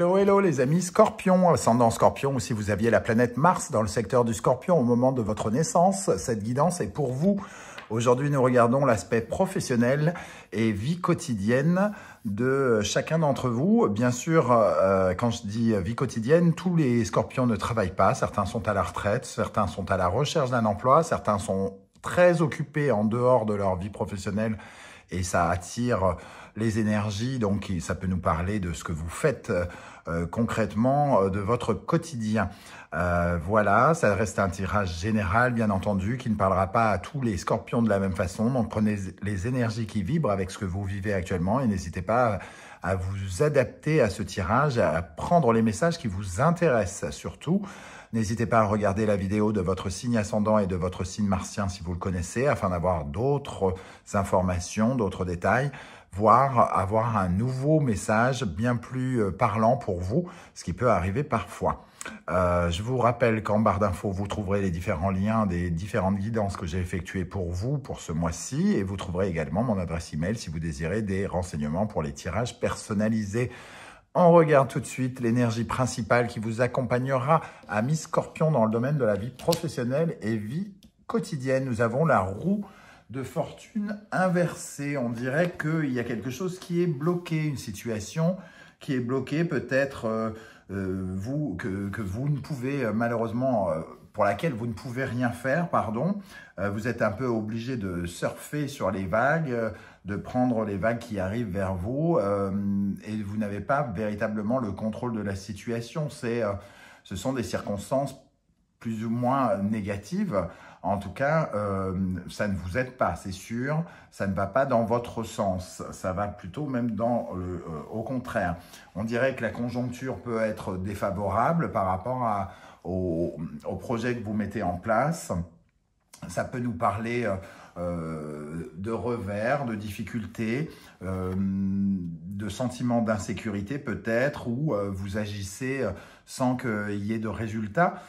Hello, hello les amis scorpions, ascendant Scorpion, ou si vous aviez la planète Mars dans le secteur du Scorpion au moment de votre naissance, cette guidance est pour vous. Aujourd'hui, nous regardons l'aspect professionnel et vie quotidienne de chacun d'entre vous. Bien sûr, euh, quand je dis vie quotidienne, tous les Scorpions ne travaillent pas. Certains sont à la retraite, certains sont à la recherche d'un emploi, certains sont très occupés en dehors de leur vie professionnelle et ça attire les énergies. Donc, ça peut nous parler de ce que vous faites euh, concrètement, euh, de votre quotidien. Euh, voilà, ça reste un tirage général, bien entendu, qui ne parlera pas à tous les scorpions de la même façon. Donc, prenez les énergies qui vibrent avec ce que vous vivez actuellement et n'hésitez pas à vous adapter à ce tirage, à prendre les messages qui vous intéressent surtout. N'hésitez pas à regarder la vidéo de votre signe ascendant et de votre signe martien si vous le connaissez, afin d'avoir d'autres informations, d'autres détails voire avoir un nouveau message bien plus euh, parlant pour vous, ce qui peut arriver parfois. Euh, je vous rappelle qu'en barre d'infos, vous trouverez les différents liens des différentes guidances que j'ai effectuées pour vous pour ce mois-ci et vous trouverez également mon adresse email si vous désirez des renseignements pour les tirages personnalisés. On regarde tout de suite l'énergie principale qui vous accompagnera à Miss Scorpion dans le domaine de la vie professionnelle et vie quotidienne. Nous avons la roue de fortune inversée. On dirait qu'il y a quelque chose qui est bloqué, une situation qui est bloquée peut-être euh, euh, vous que, vous ne pouvez euh, malheureusement pour laquelle vous ne pouvez rien faire, pardon. Euh, vous êtes un peu obligé de surfer sur les vagues, euh, de prendre les vagues qui arrivent vers vous, euh, et vous n'avez pas véritablement le contrôle de la situation. C'est, ce sont des circonstances plus ou moins négatives. En tout cas, ça ne vous aide pas, c'est sûr. Ça ne va pas dans votre sens. Ça va plutôt même dans au contraire. On dirait que la conjoncture peut être défavorable par rapport à, au, projet que vous mettez en place. Ça peut nous parler euh, euh, de revers, de difficultés, euh, de sentiments d'insécurité peut-être, ou vous agissez sans qu'il y ait de résultat,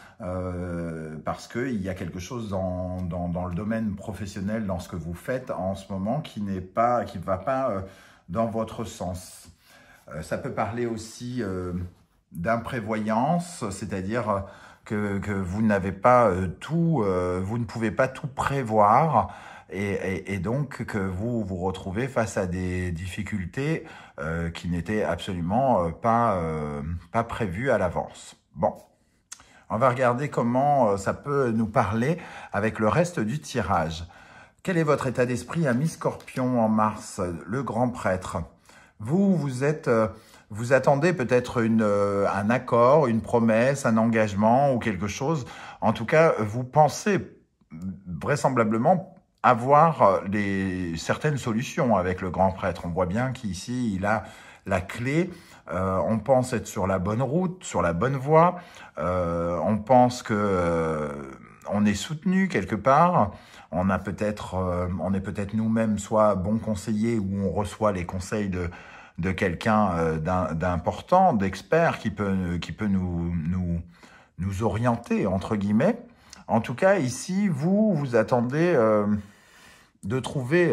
parce qu'il y a quelque chose dans, dans, le domaine professionnel, dans ce que vous faites en ce moment, qui n'est pas, qui ne va pas dans votre sens. ça peut parler aussi d'imprévoyance, c'est-à-dire que, vous n'avez pas euh, tout, euh, vous ne pouvez pas tout prévoir. Et, donc que vous vous retrouvez face à des difficultés euh, qui n'étaient absolument pas, prévues à l'avance. Bon, on va regarder comment ça peut nous parler avec le reste du tirage. Quel est votre état d'esprit, à ami Scorpion, en Mars, le grand prêtre Vous, vous êtes... Vous attendez peut-être une, euh, un accord, une promesse, un engagement ou quelque chose. En tout cas, vous pensez vraisemblablement avoir les, euh, certaines solutions avec le grand prêtre. On voit bien qu'ici, il a la clé. Euh, on pense être sur la bonne route, sur la bonne voie. Euh, on pense que euh, on est soutenu quelque part. On a peut-être, on est peut-être nous-mêmes soit bon conseillers ou on reçoit les conseils de de quelqu'un euh, d'important, d'expert qui peut, qui peut nous, nous, orienter, entre guillemets. En tout cas, ici, vous, vous attendez euh, de trouver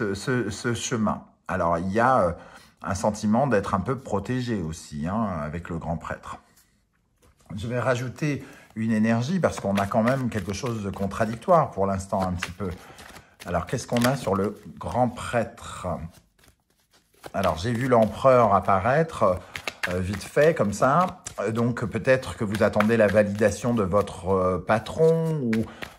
euh, ce, chemin. Alors, il y a un sentiment d'être un peu protégé aussi hein, avec le grand prêtre. Je vais rajouter une énergie parce qu'on a quand même quelque chose de contradictoire pour l'instant un petit peu. Alors, qu'est-ce qu'on a sur le grand prêtre alors, j'ai vu l'empereur apparaître euh, vite fait, comme ça. Euh, donc, peut-être que vous attendez la validation de votre euh, patron ou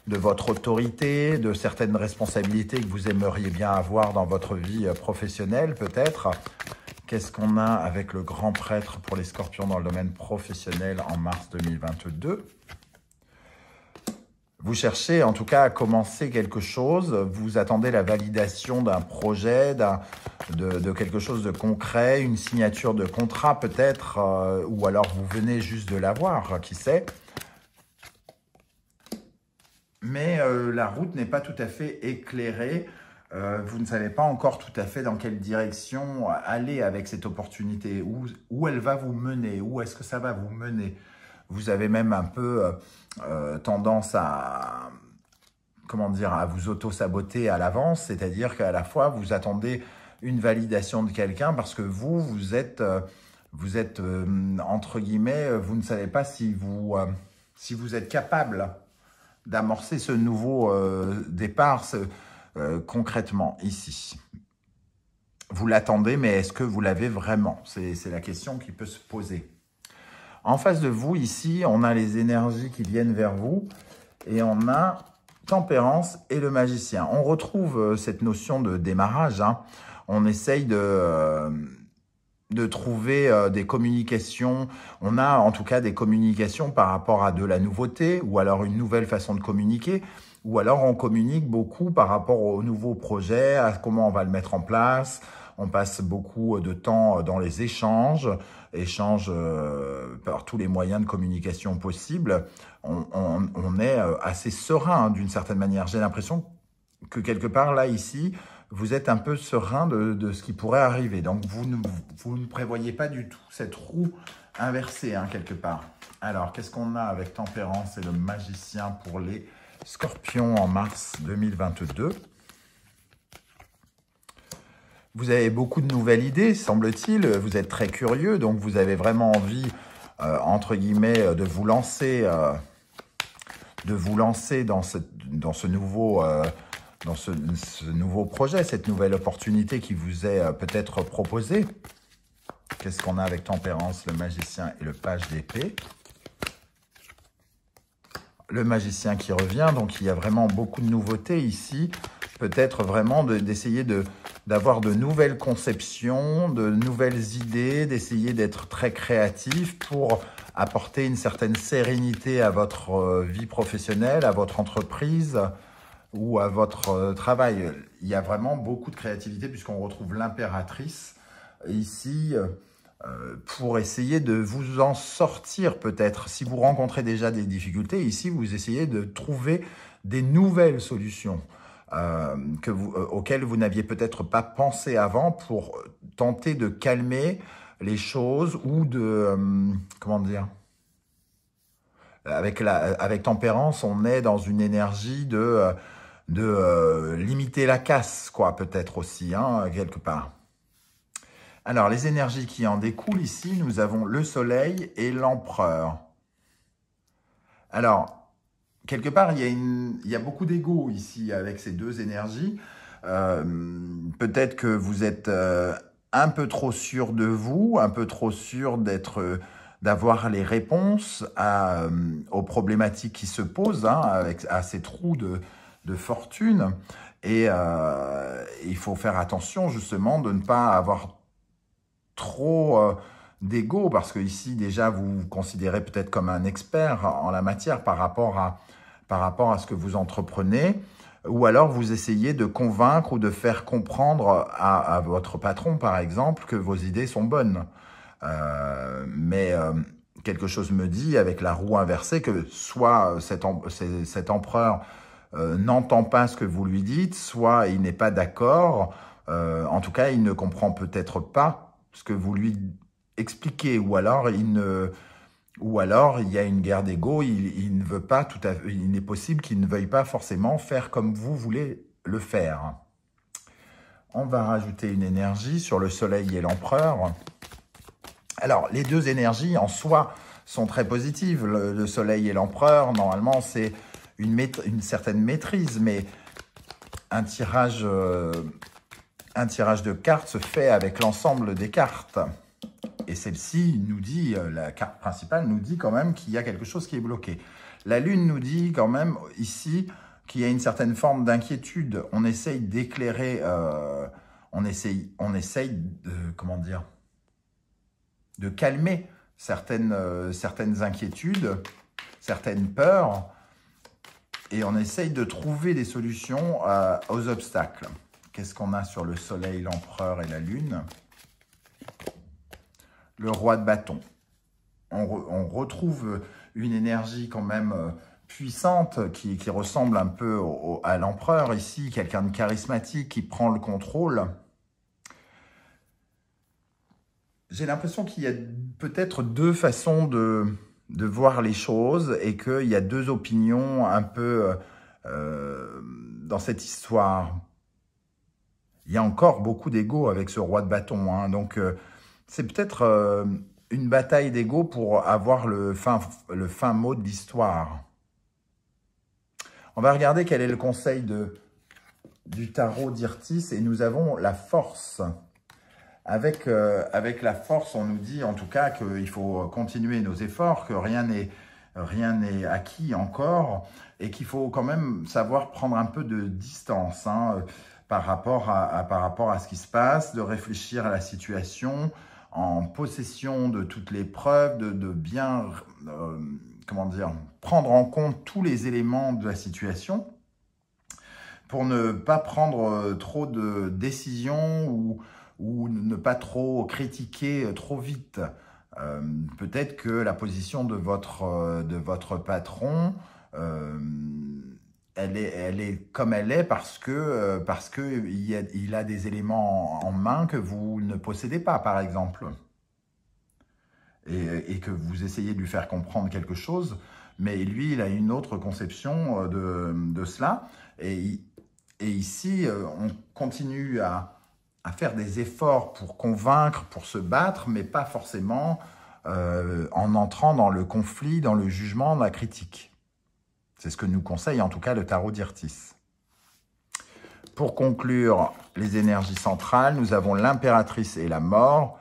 de votre autorité, de certaines responsabilités que vous aimeriez bien avoir dans votre vie professionnelle, peut-être. Qu'est-ce qu'on a avec le grand prêtre pour les scorpions dans le domaine professionnel en mars 2022 vous cherchez en tout cas à commencer quelque chose, vous attendez la validation d'un projet, de, quelque chose de concret, une signature de contrat peut-être, euh, ou alors vous venez juste de l'avoir, qui sait. Mais euh, la route n'est pas tout à fait éclairée, euh, vous ne savez pas encore tout à fait dans quelle direction aller avec cette opportunité, où, où elle va vous mener, où est-ce que ça va vous mener. Vous avez même un peu euh, euh, tendance à comment dire, à vous auto-saboter à l'avance, c'est-à-dire qu'à la fois vous attendez une validation de quelqu'un parce que vous, vous êtes, euh, vous êtes entre guillemets, vous ne savez pas si vous, si vous êtes capable d'amorcer ce nouveau départ concrètement ici. Vous l'attendez, mais est-ce que vous l'avez vraiment C'est la question qui peut se poser. En face de vous, ici, on a les énergies qui viennent vers vous et on a tempérance et le magicien. On retrouve euh, cette notion de démarrage. Hein. On essaye de euh, trouver euh, des communications. On a en tout cas des communications par rapport à de la nouveauté ou alors une nouvelle façon de communiquer. Ou alors on communique beaucoup par rapport au nouveau projet, à comment on va le mettre en place. On passe beaucoup de temps dans les échanges, échanges euh, par tous les moyens de communication possibles. On, est euh, assez serein d'une certaine manière. J'ai l'impression que quelque part là, ici, vous êtes un peu serein de, ce qui pourrait arriver. Donc, vous ne, vous ne prévoyez pas du tout cette roue inversée, hein, quelque part. Alors, qu'est-ce qu'on a avec Tempérance et le magicien pour les Scorpion en mars 2022. Vous avez beaucoup de nouvelles idées, semble-t-il. Vous êtes très curieux, donc vous avez vraiment envie, euh, entre guillemets, de vous lancer, euh, de vous lancer dans nouveau... Euh, dans ce, nouveau projet, cette nouvelle opportunité qui vous est peut-être proposée. Qu'est-ce qu'on a avec Tempérance, le magicien et le page d'épée le magicien qui revient. Donc il y a vraiment beaucoup de nouveautés ici. Peut-être vraiment d'essayer de, d'avoir de, de nouvelles conceptions, de nouvelles idées, d'essayer d'être très créatif pour apporter une certaine sérénité à votre euh, vie professionnelle, à votre entreprise ou à votre euh, travail. Il y a vraiment beaucoup de créativité puisqu'on retrouve l'impératrice ici. Euh, euh, pour essayer de vous en sortir peut-être. Si vous rencontrez déjà des difficultés, ici, vous essayez de trouver des nouvelles solutions euh, que vous, euh, auxquelles vous n'aviez peut-être pas pensé avant pour tenter de calmer les choses ou de... comment dire avec, la, avec tempérance, on est dans une énergie de, de limiter la casse, quoi, peut-être aussi, hein, quelque part. Alors, les énergies qui en découlent ici, nous avons le soleil et l'empereur. Alors, quelque part, il y a, beaucoup d'ego ici avec ces deux énergies. Euh, peut-être que vous êtes euh, un peu trop sûr de vous, un peu trop sûr d'être... Euh, d'avoir les réponses aux problématiques qui se posent, hein, avec, à ces trous de fortune. Et il faut faire attention justement de ne pas avoir trop euh, parce que ici déjà vous considérez peut-être comme un expert en la matière par rapport à par rapport à ce que vous entreprenez ou alors vous essayez de convaincre ou de faire comprendre à, votre patron par exemple que vos idées sont bonnes euh, mais euh, quelque chose me dit avec la roue inversée que soit cet, empereur n'entend pas ce que vous lui dites soit il n'est pas d'accord en tout cas il ne comprend peut-être pas ce que vous lui expliquez, ou alors il ne, ou alors il y a une guerre d'ego, il, ne veut pas tout il n'est possible qu'il ne veuille pas forcément faire comme vous voulez le faire. On va rajouter une énergie sur le soleil et l'empereur. Alors, les deux énergies en soi sont très positives. Le, soleil et l'empereur, normalement, c'est une, certaine maîtrise, mais un tirage euh, un tirage de cartes se fait avec l'ensemble des cartes. Et celle-ci nous dit, euh, la carte principale nous dit quand même qu'il y a quelque chose qui est bloqué. La Lune nous dit quand même ici qu'il y a une certaine forme d'inquiétude. On essaye d'éclairer, euh, on essaye, de, comment dire, de calmer certaines, euh, certaines inquiétudes, certaines peurs, et on essaye de trouver des solutions aux obstacles. Qu'est-ce qu'on a sur le soleil, l'empereur et la lune Le roi de bâton. On, retrouve une énergie quand même euh, puissante qui, ressemble un peu à l'empereur ici, quelqu'un de charismatique qui prend le contrôle. J'ai l'impression qu'il y a peut-être deux façons de, voir les choses et qu'il y a deux opinions un peu euh, dans cette histoire il y a encore beaucoup d'ego avec ce roi de bâton. Hein. Donc, euh, c'est peut-être euh, une bataille d'ego pour avoir le fin, le fin mot de l'histoire. On va regarder quel est le conseil de, du tarot d'Irtis. Et nous avons la force. Avec, euh, avec la force, on nous dit en tout cas qu'il faut continuer nos efforts, que rien n'est rien n'est acquis encore et qu'il faut quand même savoir prendre un peu de distance. Hein par rapport à, par rapport à ce qui se passe, de réfléchir à la situation en possession de toutes les preuves, de, bien euh, comment dire, prendre en compte tous les éléments de la situation pour ne pas prendre euh, trop de décisions ou, ne pas trop critiquer euh, trop vite. Peut-être que la position de votre, de votre patron euh, elle est, comme elle est parce que euh, parce que il a, des éléments en main que vous ne possédez pas, par exemple, et, que vous essayez de lui faire comprendre quelque chose, mais lui, il a une autre conception euh, de, cela. Et, ici, euh, on continue à, faire des efforts pour convaincre, pour se battre, mais pas forcément en entrant dans le conflit, dans le jugement, dans la critique. C'est ce que nous conseille en tout cas le tarot d'Irtis. Pour conclure les énergies centrales, nous avons l'impératrice et la mort.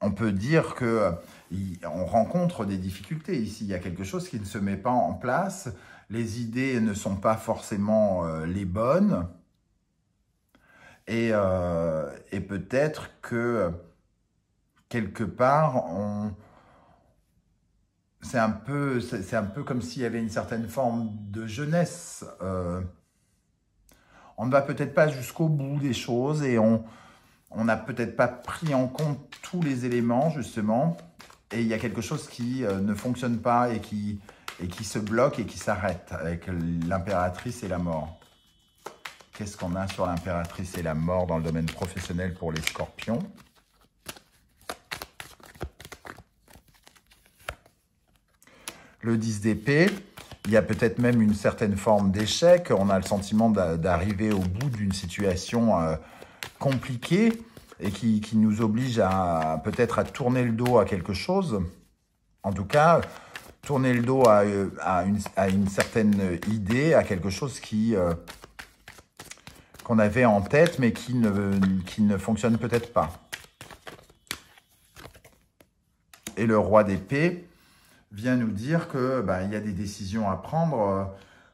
On peut dire que euh, on rencontre des difficultés ici. Il y a quelque chose qui ne se met pas en place. Les idées ne sont pas forcément euh, les bonnes. Et, euh, et peut-être que quelque part, on, c'est un peu, comme s'il y avait une certaine forme de jeunesse. Euh. on ne va peut-être pas jusqu'au bout des choses et on n'a peut-être pas pris en compte tous les éléments justement. Et il y a quelque chose qui euh, ne fonctionne pas et qui et qui se bloque et qui s'arrête avec l'impératrice et la mort. Qu'est-ce qu'on a sur l'impératrice et la mort dans le domaine professionnel pour les scorpions le 10 d'épée. Il y a peut-être même une certaine forme d'échec. On a le sentiment d'arriver au bout d'une situation euh, compliquée et qui, nous oblige à peut-être à tourner le dos à quelque chose. En tout cas, tourner le dos à, euh, une, certaine idée, à quelque chose qui euh, qu'on avait en tête, mais qui ne, qui ne fonctionne peut-être pas. Et le roi d'épée, vient nous dire que bah, il y a des décisions à prendre, euh,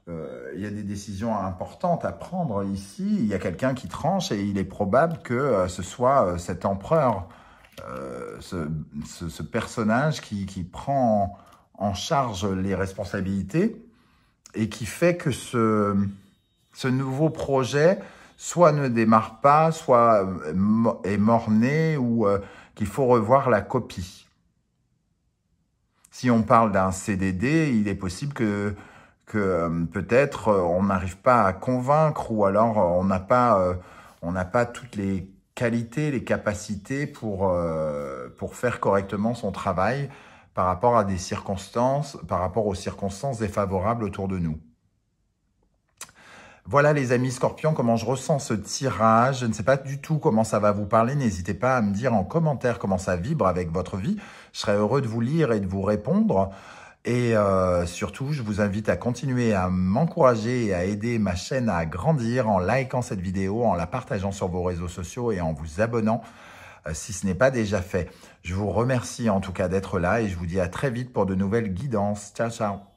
euh, il y a des décisions importantes à prendre ici. Il y a quelqu'un qui tranche et il est probable que euh, ce soit cet empereur, ce, ce, personnage qui, qui prend en, charge les responsabilités et qui fait que ce, ce nouveau projet soit ne démarre pas, soit est morné ou qu'il faut revoir la copie. Si on parle d'un CDD, il est possible que, que euh, peut-être euh, on n'arrive pas à convaincre ou alors euh, on n'a pas, on pas toutes les qualités, les capacités pour, pour faire correctement son travail par rapport à des circonstances, par rapport aux circonstances défavorables autour de nous. Voilà les amis scorpions, comment je ressens ce tirage. Je ne sais pas du tout comment ça va vous parler. N'hésitez pas à me dire en commentaire comment ça vibre avec votre vie. Je serais heureux de vous lire et de vous répondre. Et euh, surtout, je vous invite à continuer à m'encourager et à aider ma chaîne à grandir en likant cette vidéo, en la partageant sur vos réseaux sociaux et en vous abonnant euh, si ce n'est pas déjà fait. Je vous remercie en tout cas d'être là et je vous dis à très vite pour de nouvelles guidances. Ciao, ciao